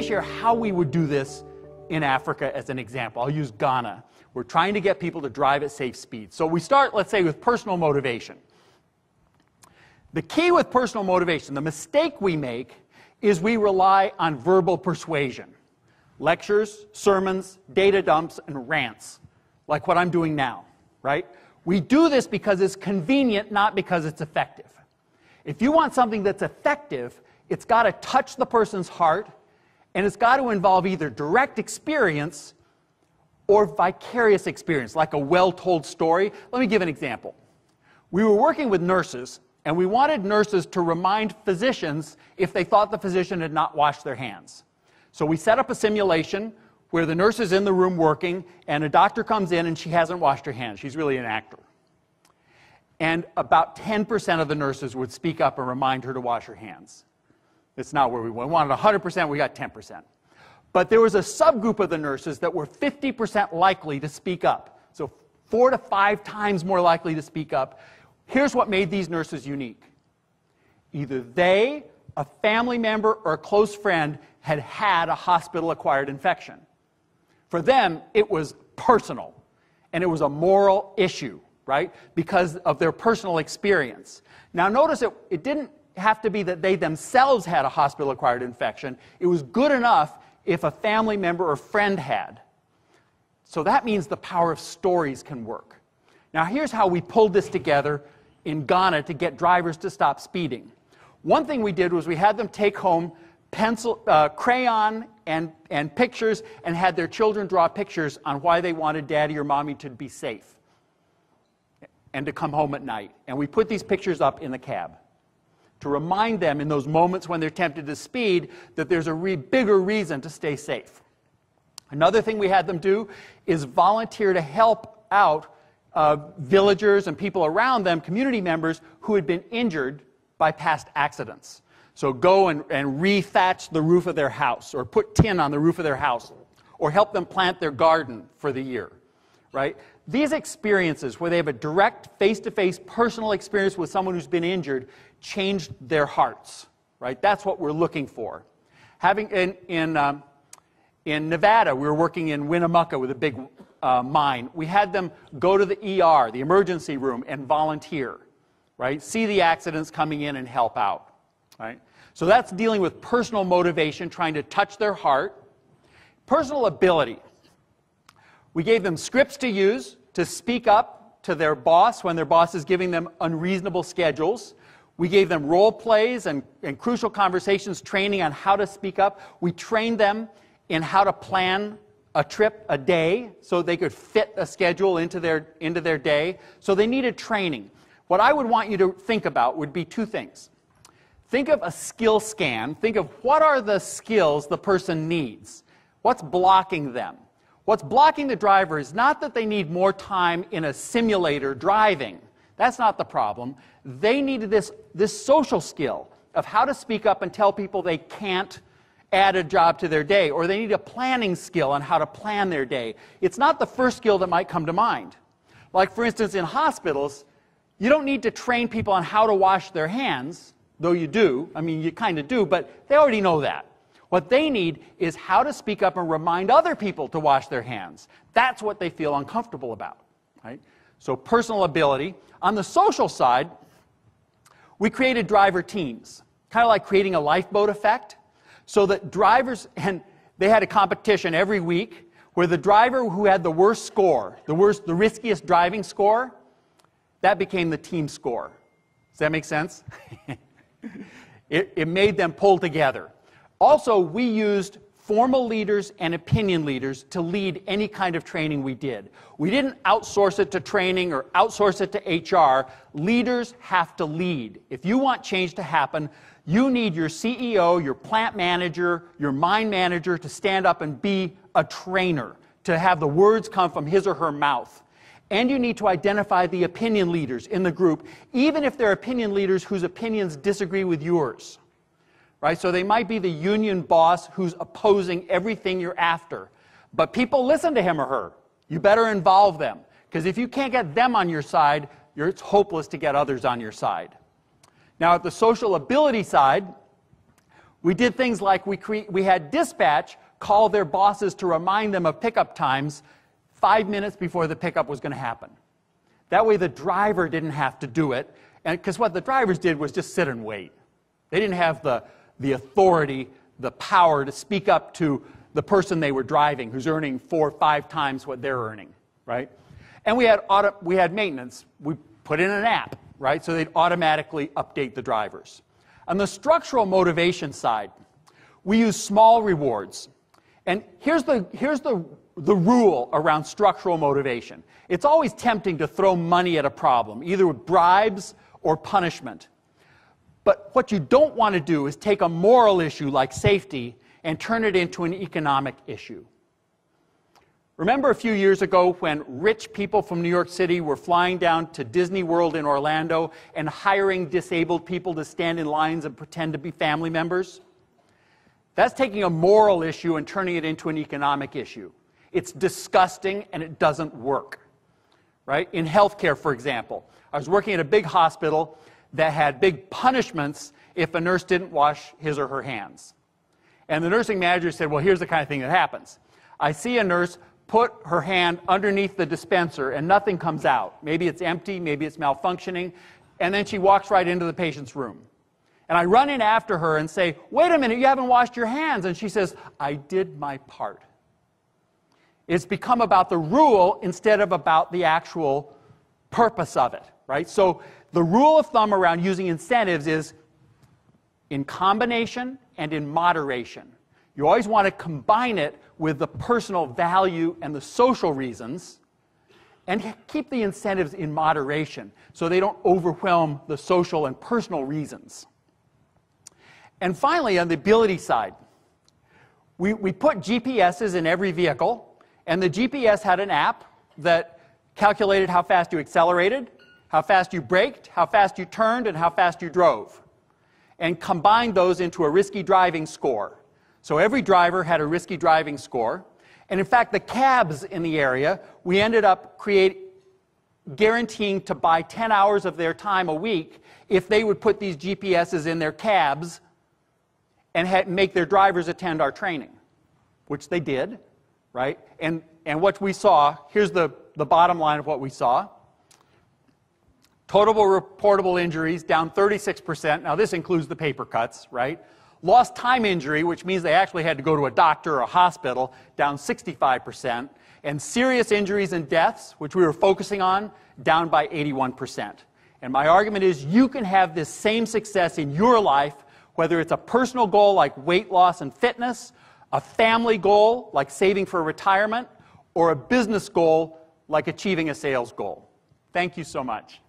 me share how we would do this in Africa as an example. I'll use Ghana. We're trying to get people to drive at safe speeds. So we start, let's say, with personal motivation. The key with personal motivation, the mistake we make, is we rely on verbal persuasion lectures, sermons, data dumps, and rants, like what I'm doing now, right? We do this because it's convenient, not because it's effective. If you want something that's effective, it's got to touch the person's heart and it's got to involve either direct experience or vicarious experience, like a well told story. Let me give an example. We were working with nurses, and we wanted nurses to remind physicians if they thought the physician had not washed their hands. So we set up a simulation where the nurse is in the room working, and a doctor comes in and she hasn't washed her hands. She's really an actor. And about 10% of the nurses would speak up and remind her to wash her hands. It's not where we wanted. We wanted 100%, we got 10%. But there was a subgroup of the nurses that were 50% likely to speak up. So four to five times more likely to speak up. Here's what made these nurses unique either they, a family member, or a close friend had had a hospital acquired infection. For them, it was personal and it was a moral issue, right? Because of their personal experience. Now, notice it, it didn't have to be that they themselves had a hospital acquired infection. It was good enough if a family member or friend had. So that means the power of stories can work. Now, here's how we pulled this together in Ghana to get drivers to stop speeding. One thing we did was we had them take home pencil, uh, crayon and, and pictures and had their children draw pictures on why they wanted daddy or mommy to be safe and to come home at night. And we put these pictures up in the cab to remind them in those moments when they're tempted to speed that there's a re- bigger reason to stay safe. Another thing we had them do is volunteer to help out uh, villagers and people around them, community members, who had been injured by past accidents. So go and, and rethatch the roof of their house, or put tin on the roof of their house, or help them plant their garden for the year, right? These experiences where they have a direct face to face personal experience with someone who's been injured changed their hearts, right? That's what we're looking for. Having in, in, um, in Nevada, we were working in Winnemucca with a big uh, mine. We had them go to the ER, the emergency room, and volunteer, right? See the accidents coming in and help out, right? So that's dealing with personal motivation, trying to touch their heart. Personal ability. We gave them scripts to use to speak up to their boss when their boss is giving them unreasonable schedules. We gave them role plays and, and crucial conversations training on how to speak up. We trained them in how to plan a trip a day so they could fit a schedule into their, into their day. So they needed training. What I would want you to think about would be two things. Think of a skill scan. Think of what are the skills the person needs? What's blocking them? What's blocking the driver is not that they need more time in a simulator driving. That's not the problem. They needed this, this social skill of how to speak up and tell people they can't add a job to their day, or they need a planning skill on how to plan their day. It's not the first skill that might come to mind. Like, for instance, in hospitals, you don't need to train people on how to wash their hands, though you do. I mean, you kind of do, but they already know that. What they need is how to speak up and remind other people to wash their hands. That's what they feel uncomfortable about, right? So personal ability. On the social side, we created driver teams, kind of like creating a lifeboat effect, so that drivers, and they had a competition every week where the driver who had the worst score, the worst, the riskiest driving score, that became the team score. Does that make sense? it, it made them pull together. Also, we used formal leaders and opinion leaders to lead any kind of training we did. We didn't outsource it to training or outsource it to HR. Leaders have to lead. If you want change to happen, you need your CEO, your plant manager, your mine manager to stand up and be a trainer, to have the words come from his or her mouth. And you need to identify the opinion leaders in the group, even if they're opinion leaders whose opinions disagree with yours right? So they might be the union boss who's opposing everything you're after. But people listen to him or her. You better involve them. Because if you can't get them on your side, it's hopeless to get others on your side. Now, at the social ability side, we did things like we, cre- we had dispatch call their bosses to remind them of pickup times five minutes before the pickup was going to happen. That way, the driver didn't have to do it. Because what the drivers did was just sit and wait. They didn't have the the authority, the power to speak up to the person they were driving who's earning four or five times what they're earning, right? And we had, auto, we had maintenance. We put in an app, right? So they'd automatically update the drivers. On the structural motivation side, we use small rewards. And here's the, here's the, the rule around structural motivation it's always tempting to throw money at a problem, either with bribes or punishment. But what you don't want to do is take a moral issue like safety and turn it into an economic issue. Remember a few years ago when rich people from New York City were flying down to Disney World in Orlando and hiring disabled people to stand in lines and pretend to be family members? That's taking a moral issue and turning it into an economic issue. It's disgusting and it doesn't work. Right? In healthcare, for example, I was working at a big hospital that had big punishments if a nurse didn't wash his or her hands. And the nursing manager said, Well, here's the kind of thing that happens. I see a nurse put her hand underneath the dispenser and nothing comes out. Maybe it's empty, maybe it's malfunctioning, and then she walks right into the patient's room. And I run in after her and say, Wait a minute, you haven't washed your hands. And she says, I did my part. It's become about the rule instead of about the actual purpose of it, right? So the rule of thumb around using incentives is in combination and in moderation. You always want to combine it with the personal value and the social reasons and keep the incentives in moderation so they don't overwhelm the social and personal reasons. And finally, on the ability side, we, we put GPSs in every vehicle, and the GPS had an app that calculated how fast you accelerated, how fast you braked, how fast you turned, and how fast you drove, and combined those into a risky driving score. So every driver had a risky driving score. And in fact, the cabs in the area, we ended up create, guaranteeing to buy 10 hours of their time a week if they would put these GPSs in their cabs and make their drivers attend our training, which they did, right? And, and what we saw here's the, the bottom line of what we saw Total reportable injuries down 36%. Now, this includes the paper cuts, right? Lost time injury, which means they actually had to go to a doctor or a hospital, down 65%. And serious injuries and deaths, which we were focusing on, down by 81%. And my argument is you can have this same success in your life, whether it's a personal goal like weight loss and fitness, a family goal like saving for retirement, or a business goal like achieving a sales goal. Thank you so much.